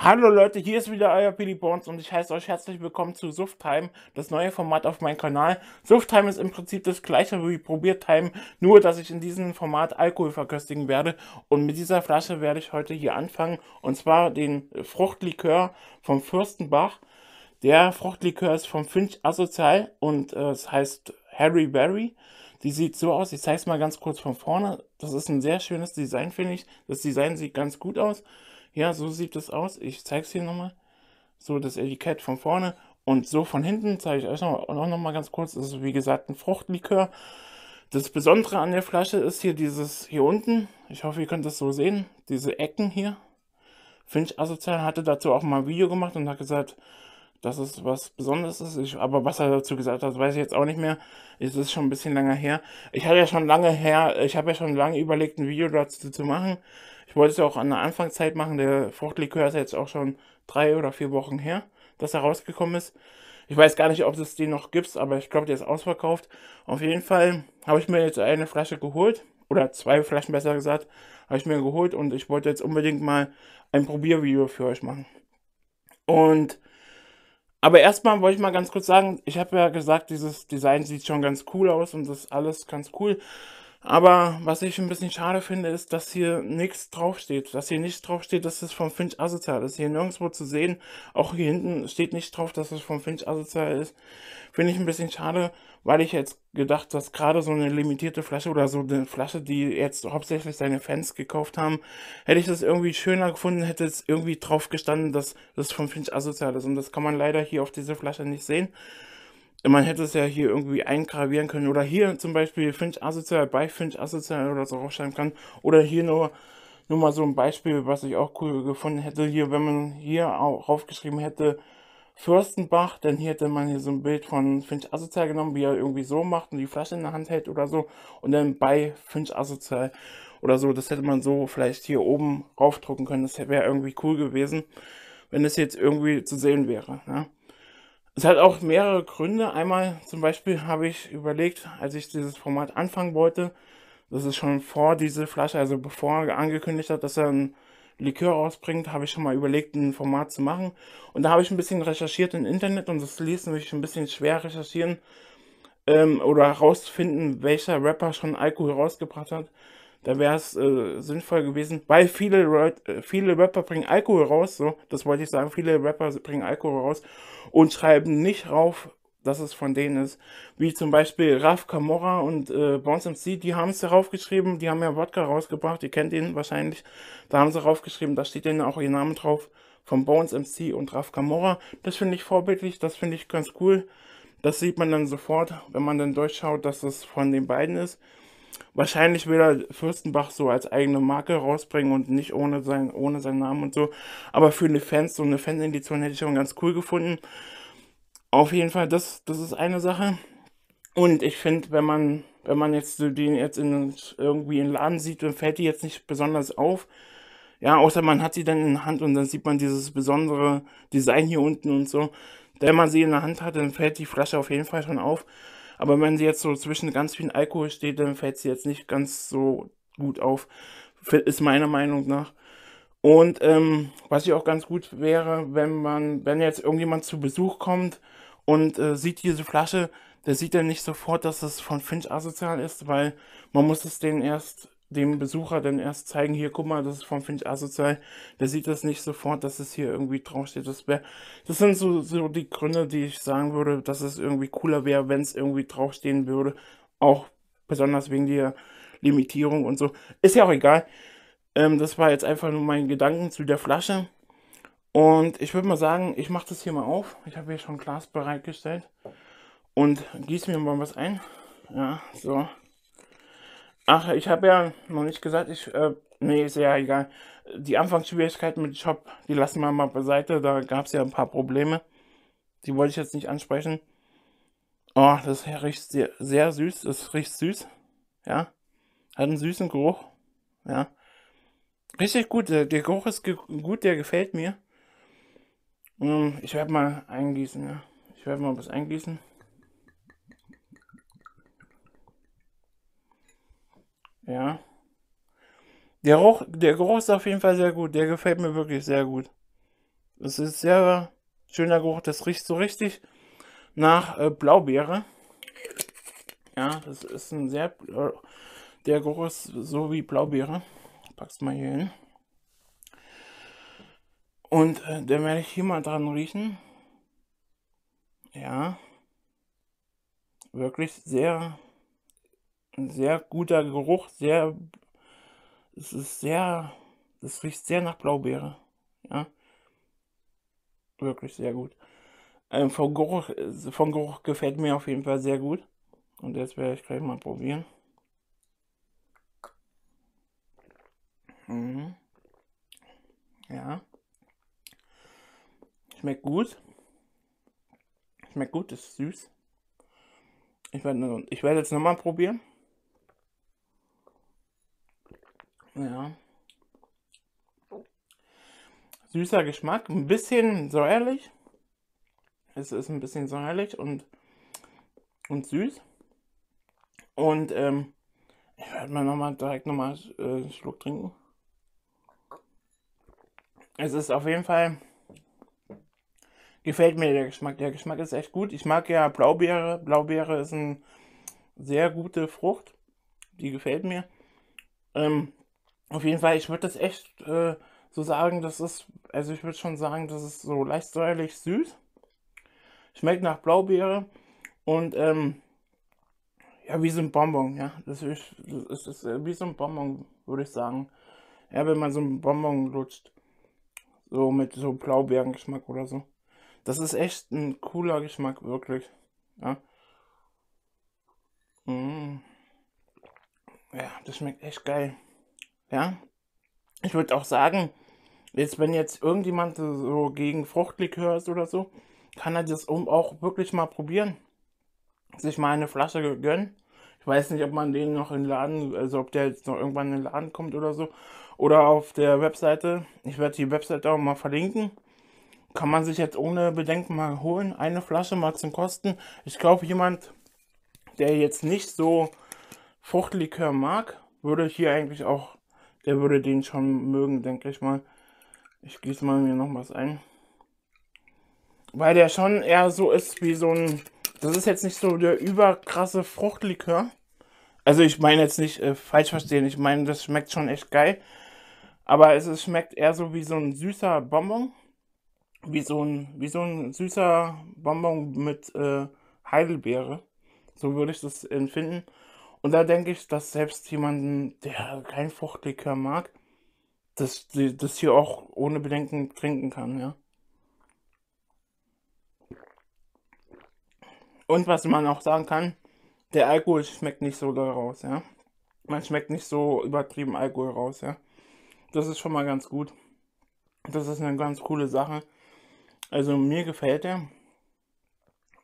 Hallo Leute, hier ist wieder euer Billy Bones und ich heiße euch herzlich willkommen zu Sufttime, das neue Format auf meinem Kanal. Sufttime ist im Prinzip das gleiche wie Probiertime, nur dass ich in diesem Format Alkohol verköstigen werde und mit dieser Flasche werde ich heute hier anfangen und zwar den Fruchtlikör vom Fürstenbach. Der Fruchtlikör ist vom Finch Asozial und äh, es heißt Harry Berry. Die sieht so aus, ich zeige es mal ganz kurz von vorne. Das ist ein sehr schönes Design, finde ich. Das Design sieht ganz gut aus ja, so sieht es aus. Ich zeige es hier nochmal. So das Etikett von vorne und so von hinten zeige ich euch auch nochmal ganz kurz. Das also, ist wie gesagt ein Fruchtlikör. Das Besondere an der Flasche ist hier dieses hier unten. Ich hoffe, ihr könnt das so sehen. Diese Ecken hier. Finch Asozial hatte dazu auch mal ein Video gemacht und hat gesagt, dass es was Besonderes ist. Ich, aber was er dazu gesagt hat, weiß ich jetzt auch nicht mehr. Es ist schon ein bisschen länger her. Ich hatte ja schon lange her, ich habe ja schon lange überlegt, ein Video dazu zu machen. Ich wollte es auch an der Anfangszeit machen. Der Fruchtlikör ist jetzt auch schon drei oder vier Wochen her, dass er rausgekommen ist. Ich weiß gar nicht, ob es den noch gibt, aber ich glaube, der ist ausverkauft. Auf jeden Fall habe ich mir jetzt eine Flasche geholt. Oder zwei Flaschen besser gesagt, habe ich mir geholt und ich wollte jetzt unbedingt mal ein Probiervideo für euch machen. Und aber erstmal wollte ich mal ganz kurz sagen, ich habe ja gesagt, dieses Design sieht schon ganz cool aus und das ist alles ganz cool. Aber was ich ein bisschen schade finde, ist, dass hier nichts draufsteht. Dass hier nicht draufsteht, dass es vom Finch asozial ist. Hier nirgendwo zu sehen. Auch hier hinten steht nicht drauf, dass es vom Finch asozial ist. Finde ich ein bisschen schade, weil ich jetzt gedacht, dass gerade so eine limitierte Flasche oder so eine Flasche, die jetzt hauptsächlich seine Fans gekauft haben, hätte ich das irgendwie schöner gefunden, hätte es irgendwie drauf gestanden, dass das vom Finch asozial ist. Und das kann man leider hier auf dieser Flasche nicht sehen man hätte es ja hier irgendwie eingravieren können oder hier zum Beispiel Finch asozial bei Finch asozial oder so rausschreiben kann oder hier nur, nur mal so ein Beispiel, was ich auch cool gefunden hätte, hier, wenn man hier auch raufgeschrieben hätte, Fürstenbach, denn hier hätte man hier so ein Bild von Finch asozial genommen, wie er irgendwie so macht und die Flasche in der Hand hält oder so und dann bei Finch asozial oder so, das hätte man so vielleicht hier oben raufdrucken können, das wäre irgendwie cool gewesen, wenn es jetzt irgendwie zu sehen wäre, ne? Es hat auch mehrere Gründe. Einmal zum Beispiel habe ich überlegt, als ich dieses Format anfangen wollte, das ist schon vor diese Flasche, also bevor er angekündigt hat, dass er ein Likör rausbringt, habe ich schon mal überlegt, ein Format zu machen. Und da habe ich ein bisschen recherchiert im Internet und das ließ mich ein bisschen schwer recherchieren ähm, oder herauszufinden, welcher Rapper schon Alkohol rausgebracht hat da wäre es äh, sinnvoll gewesen, weil viele, äh, viele Rapper bringen Alkohol raus, so, das wollte ich sagen, viele Rapper bringen Alkohol raus und schreiben nicht rauf, dass es von denen ist. Wie zum Beispiel Raf Camorra und äh, Bounce MC, die haben es darauf geschrieben, die haben ja Wodka rausgebracht, ihr kennt ihn wahrscheinlich. Da haben sie draufgeschrieben, da steht dann auch ihr Name drauf von Bones MC und Raf Camorra. Das finde ich vorbildlich, das finde ich ganz cool. Das sieht man dann sofort, wenn man dann durchschaut, dass es von den beiden ist wahrscheinlich will er Fürstenbach so als eigene Marke rausbringen und nicht ohne, sein, ohne seinen Namen und so. Aber für eine Fans, so eine fan edition hätte ich schon ganz cool gefunden. Auf jeden Fall, das, das ist eine Sache. Und ich finde, wenn man, wenn man jetzt den jetzt in, irgendwie in Laden sieht, dann fällt die jetzt nicht besonders auf. Ja, außer man hat sie dann in der Hand und dann sieht man dieses besondere Design hier unten und so. Wenn man sie in der Hand hat, dann fällt die Flasche auf jeden Fall schon auf. Aber wenn sie jetzt so zwischen ganz viel Alkohol steht, dann fällt sie jetzt nicht ganz so gut auf. Ist meiner Meinung nach. Und ähm, was ich auch ganz gut wäre, wenn man, wenn jetzt irgendjemand zu Besuch kommt und äh, sieht diese Flasche, der sieht dann nicht sofort, dass es von Finch asozial ist, weil man muss es denen erst dem Besucher dann erst zeigen, hier, guck mal, das ist vom Finch asozial, der sieht das nicht sofort, dass es hier irgendwie draufsteht, das wäre, das sind so, so die Gründe, die ich sagen würde, dass es irgendwie cooler wäre, wenn es irgendwie draufstehen würde, auch besonders wegen der Limitierung und so, ist ja auch egal, ähm, das war jetzt einfach nur mein Gedanken zu der Flasche und ich würde mal sagen, ich mache das hier mal auf, ich habe hier schon Glas bereitgestellt und gieße mir mal was ein, ja, so, Ach, ich habe ja noch nicht gesagt, ich, äh, nee, ist ja egal. Die Anfangsschwierigkeiten mit Shop, die lassen wir mal beiseite. Da gab es ja ein paar Probleme. Die wollte ich jetzt nicht ansprechen. Oh, das riecht sehr, sehr süß. Das riecht süß. Ja. Hat einen süßen Geruch. Ja. Richtig gut. Der, der Geruch ist ge gut, der gefällt mir. Hm, ich werde mal eingießen, ja. Ich werde mal was eingießen. Ja. Der Geruch, der Geruch ist auf jeden Fall sehr gut. Der gefällt mir wirklich sehr gut. Es ist sehr schöner Geruch. Das riecht so richtig nach äh, Blaubeere. Ja, das ist ein sehr... Äh, der Geruch ist so wie Blaubeere. Ich pack's mal hier hin. Und äh, dann werde ich hier mal dran riechen. Ja. Wirklich sehr sehr guter Geruch, sehr. Es ist sehr. Es riecht sehr nach Blaubeere. Ja. Wirklich sehr gut. Ähm, vom, Geruch, vom Geruch gefällt mir auf jeden Fall sehr gut. Und jetzt werde ich gleich mal probieren. Mhm. Ja. Schmeckt gut. Schmeckt gut, ist süß. Ich werde, ich werde jetzt nochmal probieren. Ja. Süßer Geschmack, ein bisschen säuerlich. Es ist ein bisschen säuerlich und, und süß. Und ähm, ich werde mal nochmal direkt nochmal äh, einen Schluck trinken. Es ist auf jeden Fall gefällt mir der Geschmack. Der Geschmack ist echt gut. Ich mag ja Blaubeere. Blaubeere ist eine sehr gute Frucht. Die gefällt mir. Ähm, auf jeden Fall, ich würde das echt äh, so sagen, das ist, also ich würde schon sagen, das ist so leicht säuerlich süß. Schmeckt nach Blaubeere und ähm, ja, wie so ein Bonbon, ja. Das ist, das ist, das äh, ist wie so ein Bonbon, würde ich sagen. Ja, wenn man so ein Bonbon lutscht. So mit so Blaubeerengeschmack oder so. Das ist echt ein cooler Geschmack, wirklich. Ja. Mm. Ja, das schmeckt echt geil. Ja, ich würde auch sagen, jetzt, wenn jetzt irgendjemand so gegen Fruchtlikör ist oder so, kann er das auch wirklich mal probieren. Sich mal eine Flasche gönnen. Ich weiß nicht, ob man den noch in den Laden, also ob der jetzt noch irgendwann in den Laden kommt oder so. Oder auf der Webseite. Ich werde die Webseite auch mal verlinken. Kann man sich jetzt ohne Bedenken mal holen. Eine Flasche mal zum Kosten. Ich glaube, jemand, der jetzt nicht so Fruchtlikör mag, würde hier eigentlich auch der würde den schon mögen, denke ich mal. Ich gieße mal mir noch was ein. Weil der schon eher so ist wie so ein. Das ist jetzt nicht so der überkrasse Fruchtlikör. Also ich meine jetzt nicht äh, falsch verstehen, ich meine, das schmeckt schon echt geil. Aber es, es, schmeckt eher so wie so ein süßer Bonbon. Wie so ein, wie so ein süßer Bonbon mit äh, Heidelbeere. So würde ich das empfinden. Und da denke ich, dass selbst jemanden, der kein Fruchtlikör mag, das, das hier auch ohne Bedenken trinken kann, ja. Und was man auch sagen kann, der Alkohol schmeckt nicht so doll raus, ja. Man schmeckt nicht so übertrieben Alkohol raus, ja. Das ist schon mal ganz gut. Das ist eine ganz coole Sache. Also mir gefällt der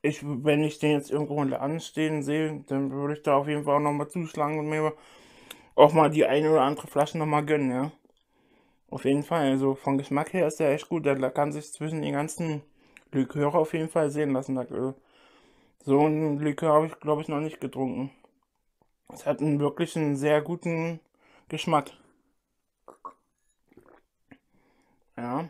ich, wenn ich den jetzt irgendwo anstehen sehe, dann würde ich da auf jeden Fall auch nochmal zuschlagen und mir auch mal die eine oder andere Flasche nochmal gönnen, ja. Auf jeden Fall, also vom Geschmack her ist der echt gut. Der kann sich zwischen den ganzen Likör auf jeden Fall sehen lassen. Äh, so einen Likör habe ich, glaube ich, noch nicht getrunken. Es hat einen wirklich einen sehr guten Geschmack. Ja.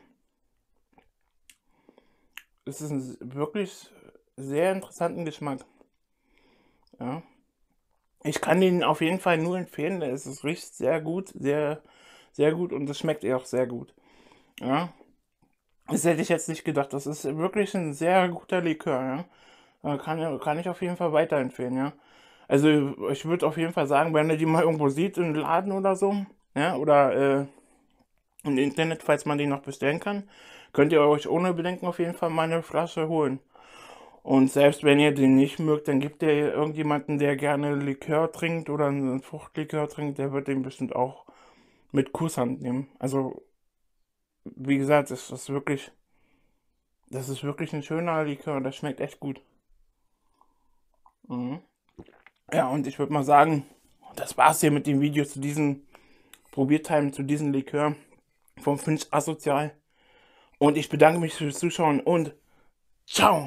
Es ist wirklich sehr interessanten Geschmack. Ja. Ich kann ihn auf jeden Fall nur empfehlen. Es riecht sehr gut, sehr, sehr gut und es schmeckt ihr auch sehr gut. Ja. Das hätte ich jetzt nicht gedacht. Das ist wirklich ein sehr guter Likör. Ja. Äh, kann, kann ich auf jeden Fall weiterempfehlen. Ja. Also ich würde auf jeden Fall sagen, wenn ihr die mal irgendwo sieht, im Laden oder so, ja, oder äh, im Internet, falls man die noch bestellen kann, könnt ihr euch ohne Bedenken auf jeden Fall mal eine Flasche holen. Und selbst wenn ihr den nicht mögt, dann gibt ihr irgendjemanden, der gerne Likör trinkt oder einen Fruchtlikör trinkt, der wird den bestimmt auch mit Kusshand nehmen. Also, wie gesagt, das ist wirklich, das ist wirklich ein schöner Likör und das schmeckt echt gut. Mhm. Ja, und ich würde mal sagen, das war's hier mit dem Video zu diesen Probierteilen, zu diesem Likör vom Finch Asozial. Und ich bedanke mich fürs Zuschauen und ciao!